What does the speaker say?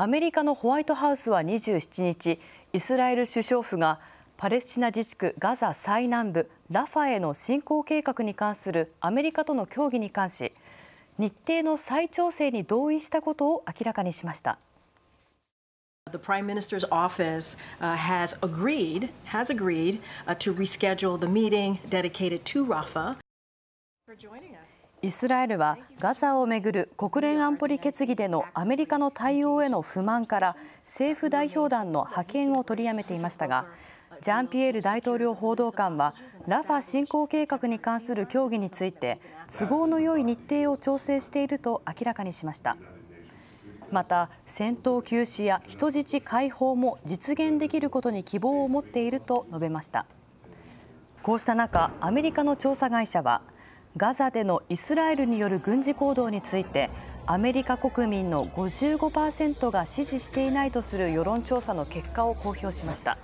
アメリカのホワイトハウスは27日イスラエル首相府がパレスチナ自治区ガザ最南部ラファへの侵攻計画に関するアメリカとの協議に関し日程の再調整に同意したことを明らかにしました。The Prime Minister's office uh, has agreed, has agreed uh, to reschedule the meeting dedicated to Rafah. For joining us. イスラエルはガザをめぐる国連安保理決議でのアメリカの対応への不満から政府代表団の派遣を取りやめていましたがジャンピエール大統領報道官はラファ侵攻計画に関する協議について都合の良い日程を調整していると明らかにしました。また戦闘休止や人質解放も実現できることに希望を持っていると述べましたこうした中アメリカの調査会社はガザでのイスラエルによる軍事行動についてアメリカ国民の55%が支持していないとする世論調査の結果を公表しました。